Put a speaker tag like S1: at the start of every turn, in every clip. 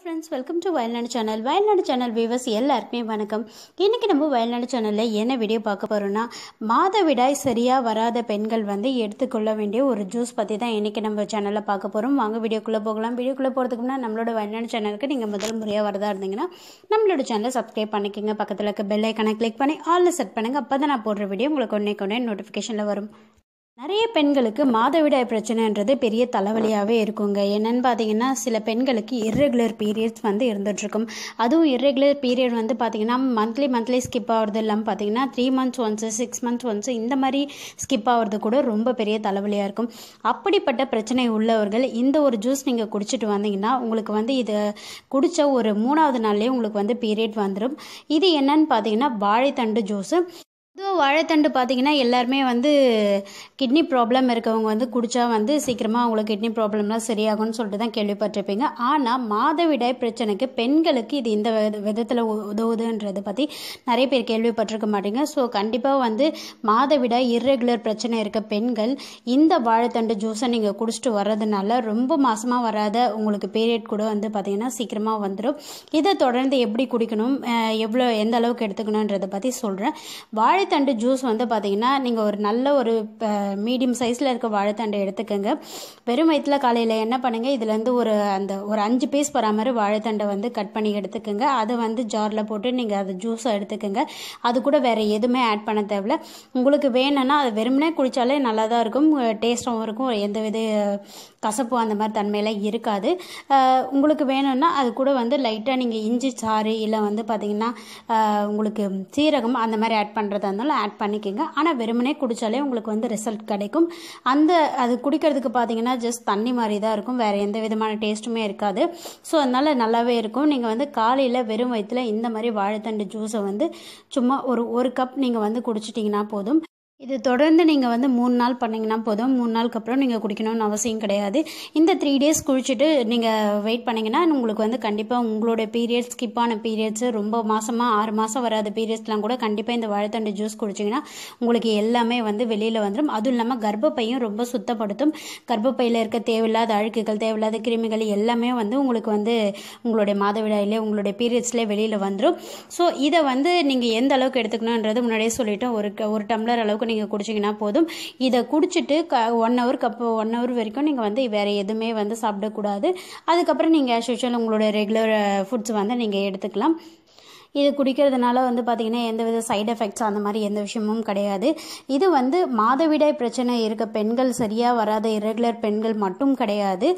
S1: friends welcome to Vayalnadu channel Vayalnadu channel viewers எல்லாருக்குமே வணக்கம் இன்றைக்கி நம்ம வயல்நாடு சேனலில் என்ன வீடியோ பார்க்க போகிறோன்னா மாதவிடாய் சரியாக வராத பெண்கள் வந்து எடுத்துக்கொள்ள வேண்டிய ஒரு ஜூஸ் பற்றி தான் இன்றைக்கி நம்ம சேனலில் பார்க்க போகிறோம் வாங்க வீடியோக்குள்ளே போகலாம் வீடியோக்குள்ளே போகிறதுக்கு முன்னாடி நம்மளோட வயல்நாடு சேனலுக்கு நீங்கள் முதல் முறையாக வரதா இருந்தீங்கன்னா நம்மளோட சேனலை சப்ஸ்கிரைப் பண்ணிக்கோங்க பக்கத்தில் இருக்க பெல் ஐக்கனை கிளிக் பண்ணி ஆலில் செட் பண்ணுங்கள் அப்போ தான் நான் போடுற வீடியோ உங்களுக்கு ஒன்றே கொண்டே நோட்டிஃபிகேஷனில் வரும் நிறைய பெண்களுக்கு மாதவிடாய் பிரச்சனைன்றது பெரிய தலைவலியாகவே இருக்குங்க என்னென்னு பார்த்தீங்கன்னா சில பெண்களுக்கு இர்ரெகுலர் பீரியட்ஸ் வந்து இருந்துகிட்ருக்கும் அதுவும் இர்ரெகுலர் பீரியட் வந்து பார்த்திங்கன்னா மந்த்லி மந்த்லி ஸ்கிப் ஆகிறது இல்லாமல் பார்த்தீங்கன்னா three months once six months once இந்த மாதிரி ஸ்கிப் ஆகிறது கூட ரொம்ப பெரிய தலைவலியாக இருக்கும் அப்படிப்பட்ட பிரச்சனை உள்ளவர்கள் இந்த ஒரு ஜூஸ் நீங்கள் குடிச்சிட்டு வந்தீங்கன்னா உங்களுக்கு வந்து இதை குடித்த ஒரு மூணாவது நாள்லேயே உங்களுக்கு வந்து பீரியட் வந்துடும் இது என்னன்னு பார்த்தீங்கன்னா வாழைத்தண்டு ஜூஸு பொதுவாக வாழைத்தண்டு பார்த்தீங்கன்னா எல்லாருமே வந்து கிட்னி ப்ராப்ளம் இருக்கவங்க வந்து குடித்தா வந்து சீக்கிரமாக அவங்களுக்கு கிட்னி ப்ராப்ளம்லாம் சரியாகும்னு சொல்லிட்டு தான் கேள்விப்பட்டிருப்பீங்க ஆனால் மாதவிடாய் பிரச்சனைக்கு பெண்களுக்கு இது இந்த விதத்தில் உதவுதுன்றதை பற்றி நிறைய பேர் கேள்விப்பட்டிருக்க மாட்டீங்க ஸோ கண்டிப்பாக வந்து மாதவிடாய் இர்ரெகுலர் பிரச்சனை இருக்க பெண்கள் இந்த வாழைத்தண்டு ஜூஸை நீங்கள் குடிச்சிட்டு வர்றதுனால ரொம்ப மாதமாக வராத உங்களுக்கு பீரியட் கூட வந்து பார்த்தீங்கன்னா சீக்கிரமாக வந்துடும் இதை தொடர்ந்து எப்படி குடிக்கணும் எவ்வளோ எந்த அளவுக்கு எடுத்துக்கணுன்றதை பற்றி சொல்கிறேன் வாழை வாழைத்தண்டு ஜூஸ் வந்து பார்த்திங்கன்னா நீங்கள் ஒரு நல்ல ஒரு மீடியம் சைஸில் இருக்க வாழைத்தண்டை எடுத்துக்கோங்க வெறும் வயிற்றில் காலையில் என்ன பண்ணுங்கள் இதுலேருந்து ஒரு அந்த ஒரு அஞ்சு பீஸ் போகிற மாதிரி வாழைத்தண்டை வந்து கட் பண்ணி எடுத்துக்கோங்க அதை வந்து ஜாரில் போட்டு நீங்கள் அதை ஜூஸை எடுத்துக்கோங்க அது கூட வேறு எதுவுமே ஆட் பண்ண தேவையில்ல உங்களுக்கு வேணும்னா அது வெறுமனே குடித்தாலே நல்லா தான் இருக்கும் டேஸ்ட்டாகவும் இருக்கும் எந்த வித கசப்பு அந்த மாதிரி தன்மையில் இருக்காது உங்களுக்கு வேணும்னா அது கூட வந்து லைட்டாக நீங்கள் இஞ்சி சாறு இல்லை வந்து பார்த்திங்கன்னா உங்களுக்கு சீரகம் அந்த மாதிரி ஆட் பண்ணுறது இருந்தாலும் ஆட் பண்ணிக்கோங்க ஆனால் வெறுமனே குடித்தாலே உங்களுக்கு வந்து ரிசல்ட் கிடைக்கும் அந்த அது குடிக்கிறதுக்கு பார்த்தீங்கன்னா ஜஸ்ட் தண்ணி மாதிரி தான் இருக்கும் வேறு எந்த விதமான டேஸ்ட்டுமே இருக்காது ஸோ அதனால் நல்லாவே இருக்கும் நீங்கள் வந்து காலையில் வெறும் வயிற்றுல இந்த மாதிரி வாழைத்தண்டு ஜூஸை வந்து சும்மா ஒரு ஒரு கப் நீங்கள் வந்து குடிச்சிட்டிங்கன்னா போதும் இது தொடர்ந்து நீங்கள் வந்து மூணு நாள் பண்ணிங்கன்னா போதும் மூணு நாளுக்கு அப்புறம் நீங்கள் குடிக்கணும்னு அவசியம் கிடையாது இந்த த்ரீ டேஸ் குளிச்சுட்டு நீங்கள் வெயிட் பண்ணிங்கன்னா உங்களுக்கு வந்து கண்டிப்பாக உங்களோட பீரியட்ஸ் ஸ்கிப்பான பீரியட்ஸு ரொம்ப மாதமாக ஆறு மாதம் வராத பீரியட்ஸ்லாம் கூட கண்டிப்பாக இந்த வாழைத்தண்டு ஜூஸ் குடிச்சிங்கன்னா உங்களுக்கு எல்லாமே வந்து வெளியில் வந்துடும் அதுவும் இல்லாமல் கர்ப்பப்பையும் ரொம்ப சுத்தப்படுத்தும் கர்ப்பப்பையில் இருக்க தேவையில்லாத அழுக்குகள் தேவையில்லாத கிருமிகள் எல்லாமே வந்து உங்களுக்கு வந்து உங்களுடைய மாதவிடாயிலே உங்களுடைய பீரியட்ஸ்லேயே வெளியில் வந்துடும் ஸோ இதை வந்து நீங்கள் எந்த அளவுக்கு எடுத்துக்கணுன்றது முன்னாடியே சொல்லிவிட்டோம் ஒரு ஒரு டம்ளர் அளவுக்கு நீங்கள் குடிச்சிங்கன்னா போதும் இதை குடிச்சிட்டு க ஒன் ஹவர் கப் ஒன் ஹவர் வரைக்கும் நீங்கள் வந்து வேறு எதுவுமே வந்து சாப்பிடக்கூடாது அதுக்கப்புறம் நீங்கள் ஆஸ் யூஷுவல் உங்களுடைய ரெகுலர் ஃபுட்ஸ் வந்து நீங்கள் எடுத்துக்கலாம் இது குடிக்கிறதுனால வந்து பார்த்திங்கன்னா எந்தவித சைடு எஃபெக்ட்ஸ் அந்த மாதிரி எந்த விஷயமும் கிடையாது இது வந்து மாதவிடாய் பிரச்சனை இருக்க பெண்கள் சரியாக வராத இரெகுலர் பெண்கள் மட்டும் கிடையாது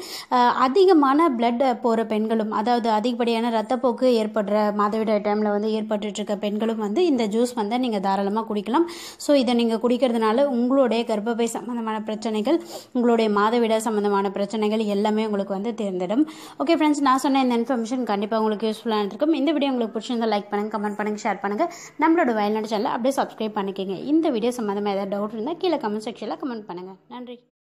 S1: அதிகமான பிளட் போகிற பெண்களும் அதாவது அதிகப்படியான ரத்தப்போக்கு ஏற்படுற மாதவிடாய் டைமில் வந்து ஏற்பட்டுருக்க பெண்களும் வந்து இந்த ஜூஸ் வந்து நீங்கள் தாராளமாக குடிக்கலாம் ஸோ இதை நீங்கள் குடிக்கிறதுனால உங்களுடைய கர்ப்பப்பை சம்மந்தமான பிரச்சனைகள் உங்களுடைய மாதவிடாய் சம்மந்தமான பிரச்சனைகள் எல்லாமே உங்களுக்கு வந்து தேர்ந்தெடும் ஓகே ஃப்ரெண்ட்ஸ் நான் சொன்ன இந்த இன்ஃபர்மேஷன் கண்டிப்பாக உங்களுக்கு யூஸ்ஃபுல்லாக இருக்கும் இந்த வீடியோ உங்களுக்கு பிடிச்சிருந்தா லைக் லைக் பண்ணுங்கள் கமெண்ட் பண்ணுங்கள் ஷேர் பண்ணுங்கள் நம்மளோட வயல்நாடு சேனலை அப்படியே சப்ஸ்கிரைப் பண்ணிக்கோங்க இந்த வீடியோ சம்மந்தமாக ஏதாவது டவுட் இருந்தால் கீழே கமெண்ட் செக்ஷனில் கமெண்ட் பண்ணுங்கள் நன்றி